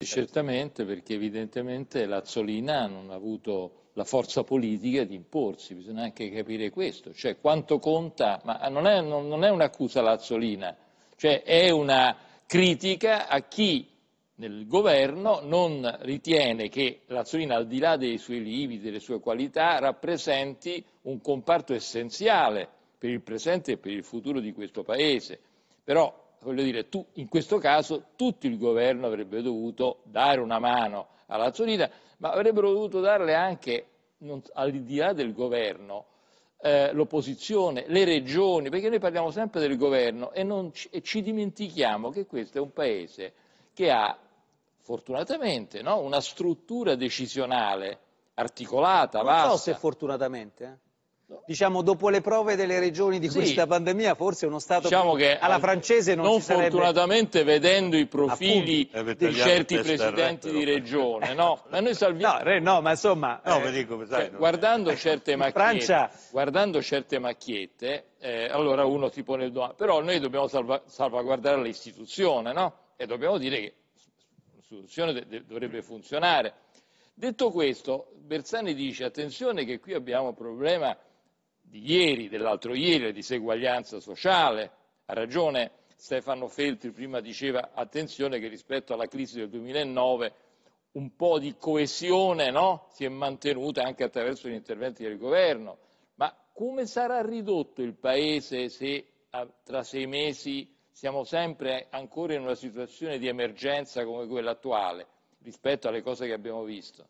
Certamente perché evidentemente Lazzolina non ha avuto la forza politica di imporsi, bisogna anche capire questo, cioè quanto conta, ma non è, non, non è un'accusa Lazzolina, cioè è una critica a chi nel governo non ritiene che Lazzolina al di là dei suoi limiti, delle sue qualità, rappresenti un comparto essenziale per il presente e per il futuro di questo Paese. Però voglio dire, tu, in questo caso tutto il governo avrebbe dovuto dare una mano alla Zunita, ma avrebbero dovuto darle anche, non, al di là del governo, eh, l'opposizione, le regioni, perché noi parliamo sempre del governo e, ci, e ci, dimentichiamo che questo è un paese che ha, fortunatamente, no, una struttura decisionale articolata, non vasta. Non so se fortunatamente, eh diciamo, dopo le prove delle regioni di sì. questa pandemia, forse uno Stato diciamo che alla francese non, non sarebbe... fortunatamente vedendo i profili Appunto, eh, di certi presidenti di regione, no? Ma noi salviamo... No, re, no ma insomma... No, eh, dico, sai, cioè, guardando, è... certe Francia... guardando, certe macchiette, eh, allora uno si pone il domanda. Però noi dobbiamo salva... salvaguardare l'istituzione, no? E dobbiamo dire che l'istituzione dovrebbe funzionare. Detto questo, Bersani dice, attenzione che qui abbiamo un problema di ieri, dell'altro ieri, la diseguaglianza sociale. Ha ragione Stefano Feltri, prima diceva attenzione che rispetto alla crisi del 2009 un po' di coesione no? si è mantenuta anche attraverso gli interventi del governo. Ma come sarà ridotto il Paese se tra sei mesi siamo sempre ancora in una situazione di emergenza come quella attuale rispetto alle cose che abbiamo visto?